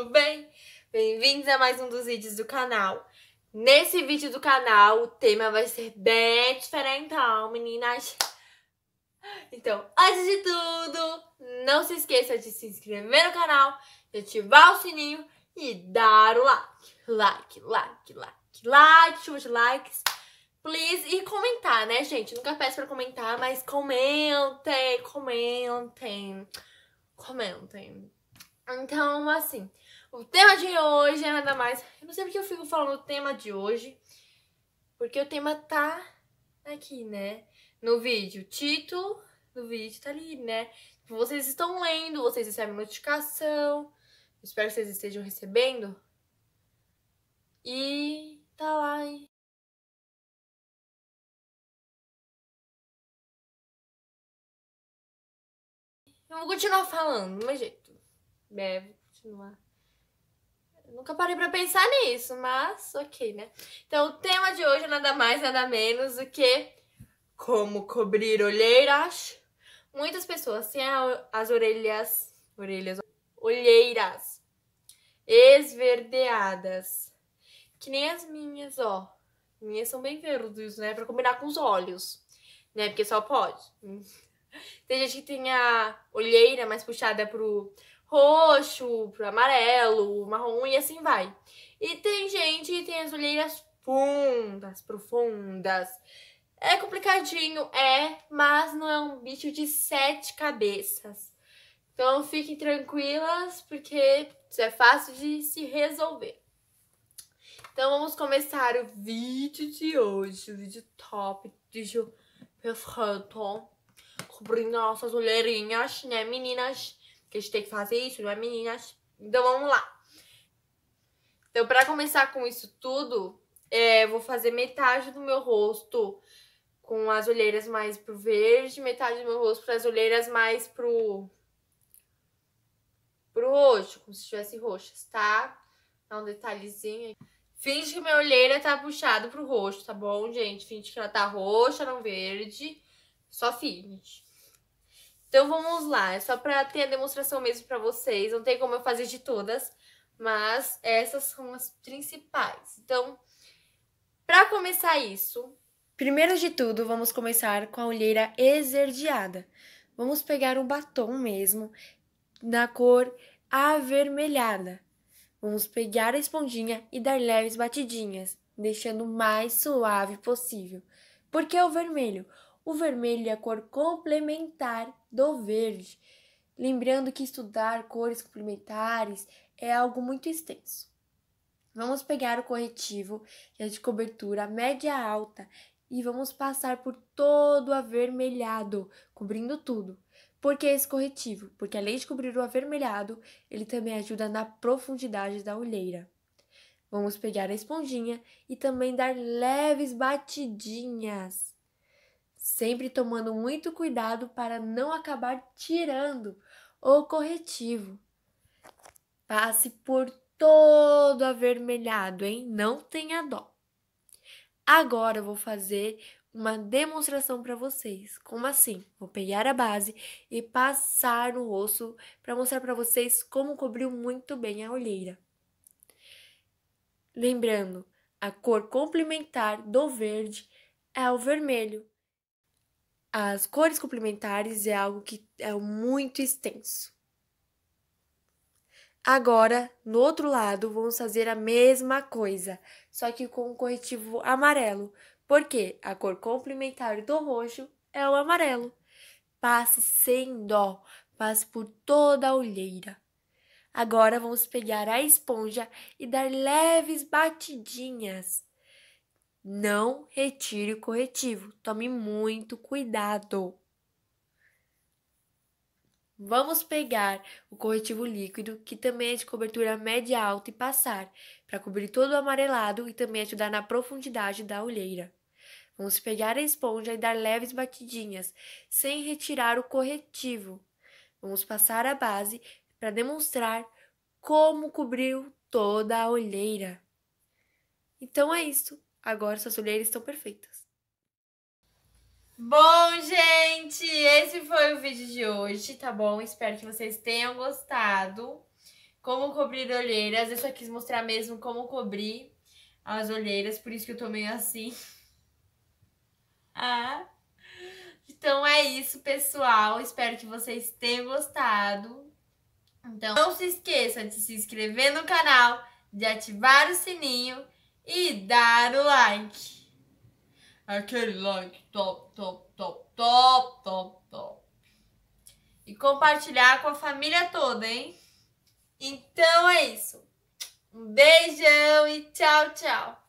tudo bem? Bem-vindos a mais um dos vídeos do canal. Nesse vídeo do canal, o tema vai ser bem diferentão, meninas. Então, antes de tudo, não se esqueça de se inscrever no canal, de ativar o sininho e dar o like. Like, like, like, like, chuva de likes. Please, e comentar, né, gente? Nunca peço pra comentar, mas comentem, comentem, comentem. Então, assim, o tema de hoje é nada mais. Eu não sei porque eu fico falando o tema de hoje, porque o tema tá aqui, né? No vídeo. O título do vídeo tá ali, né? Tipo, vocês estão lendo, vocês recebem notificação. Espero que vocês estejam recebendo. E tá lá, hein? Eu vou continuar falando, mas jeito. É, vou continuar. nunca parei pra pensar nisso, mas ok, né? Então, o tema de hoje é nada mais, nada menos do que como cobrir olheiras. Muitas pessoas têm as orelhas, orelhas, olheiras esverdeadas. Que nem as minhas, ó. Minhas são bem verdes, né? Pra combinar com os olhos, né? Porque só pode. Tem gente que tem a olheira mais puxada pro roxo, pro amarelo, marrom e assim vai. E tem gente que tem as olheiras fundas, profundas. É complicadinho, é, mas não é um bicho de sete cabeças. Então fiquem tranquilas, porque isso é fácil de se resolver. Então vamos começar o vídeo de hoje, o vídeo top, vídeo perfeito, cobrindo nossas olheirinhas, né meninas? que a gente tem que fazer isso, não é, meninas? Então vamos lá. Então, pra começar com isso tudo, é, vou fazer metade do meu rosto com as olheiras mais pro verde, metade do meu rosto para as olheiras mais pro, pro roxo, como se estivesse roxas, tá? Dá um detalhezinho. Finge que minha olheira tá puxada pro roxo, tá bom, gente? Finge que ela tá roxa, não verde. Só finge. Então vamos lá, é só para ter a demonstração mesmo para vocês. Não tem como eu fazer de todas, mas essas são as principais. Então, para começar isso, primeiro de tudo, vamos começar com a olheira esverdeada. Vamos pegar um batom mesmo na cor avermelhada. Vamos pegar a esponjinha e dar leves batidinhas, deixando o mais suave possível. Por que o vermelho? O vermelho é a cor complementar do verde. Lembrando que estudar cores complementares é algo muito extenso. Vamos pegar o corretivo, que é de cobertura média alta, e vamos passar por todo o avermelhado, cobrindo tudo. Por que esse corretivo? Porque além de cobrir o avermelhado, ele também ajuda na profundidade da olheira. Vamos pegar a esponjinha e também dar leves batidinhas sempre tomando muito cuidado para não acabar tirando o corretivo. Passe por todo avermelhado, hein? Não tenha dó. Agora eu vou fazer uma demonstração para vocês. Como assim? Vou pegar a base e passar no rosto para mostrar para vocês como cobriu muito bem a olheira. Lembrando, a cor complementar do verde é o vermelho. As cores complementares é algo que é muito extenso. Agora, no outro lado, vamos fazer a mesma coisa, só que com o corretivo amarelo, porque a cor complementar do roxo é o amarelo. Passe sem dó, passe por toda a olheira. Agora vamos pegar a esponja e dar leves batidinhas não retire o corretivo. Tome muito cuidado. Vamos pegar o corretivo líquido, que também é de cobertura média alta, e passar para cobrir todo o amarelado e também ajudar na profundidade da olheira. Vamos pegar a esponja e dar leves batidinhas, sem retirar o corretivo. Vamos passar a base para demonstrar como cobriu toda a olheira. Então é isso. Agora suas olheiras estão perfeitas. Bom, gente, esse foi o vídeo de hoje, tá bom? Espero que vocês tenham gostado. Como cobrir olheiras, eu só quis mostrar mesmo como cobrir as olheiras, por isso que eu tô meio assim. ah. Então é isso, pessoal. Espero que vocês tenham gostado. Então não se esqueça de se inscrever no canal, de ativar o sininho e dar o like. Aquele like top, top, top, top, top, top. E compartilhar com a família toda, hein? Então é isso. Um beijão e tchau, tchau.